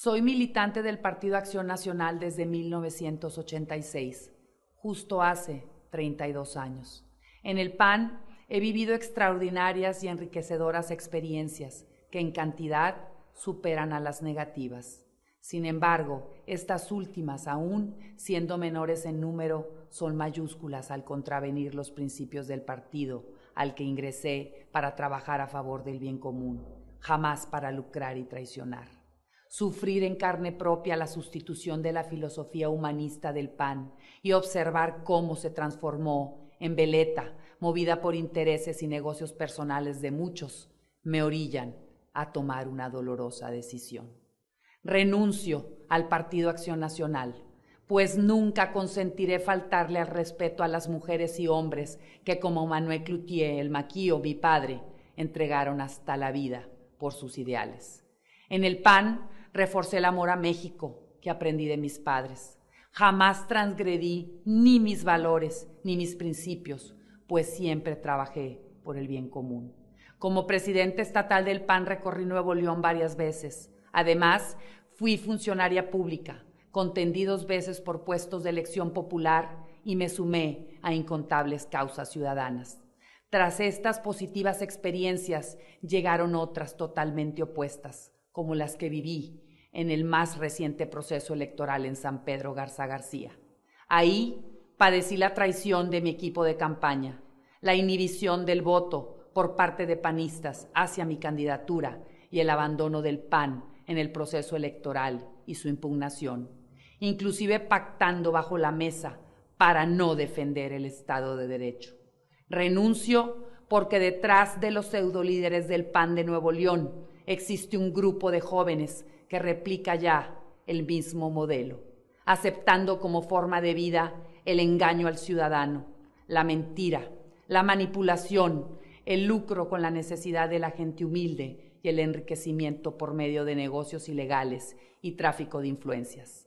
Soy militante del Partido Acción Nacional desde 1986, justo hace 32 años. En el PAN he vivido extraordinarias y enriquecedoras experiencias que en cantidad superan a las negativas. Sin embargo, estas últimas, aún siendo menores en número, son mayúsculas al contravenir los principios del partido al que ingresé para trabajar a favor del bien común, jamás para lucrar y traicionar sufrir en carne propia la sustitución de la filosofía humanista del pan y observar cómo se transformó en veleta, movida por intereses y negocios personales de muchos, me orillan a tomar una dolorosa decisión. Renuncio al Partido Acción Nacional, pues nunca consentiré faltarle al respeto a las mujeres y hombres que como Manuel Cloutier, el maquío, mi padre, entregaron hasta la vida por sus ideales. En el PAN Reforcé el amor a México que aprendí de mis padres. Jamás transgredí ni mis valores ni mis principios, pues siempre trabajé por el bien común. Como presidente estatal del PAN recorrí Nuevo León varias veces. Además, fui funcionaria pública, contendí dos veces por puestos de elección popular y me sumé a incontables causas ciudadanas. Tras estas positivas experiencias llegaron otras totalmente opuestas, como las que viví en el más reciente proceso electoral en San Pedro Garza García. Ahí padecí la traición de mi equipo de campaña, la inhibición del voto por parte de panistas hacia mi candidatura y el abandono del PAN en el proceso electoral y su impugnación, inclusive pactando bajo la mesa para no defender el Estado de Derecho. Renuncio porque detrás de los pseudolíderes del PAN de Nuevo León existe un grupo de jóvenes que replica ya el mismo modelo, aceptando como forma de vida el engaño al ciudadano, la mentira, la manipulación, el lucro con la necesidad de la gente humilde y el enriquecimiento por medio de negocios ilegales y tráfico de influencias.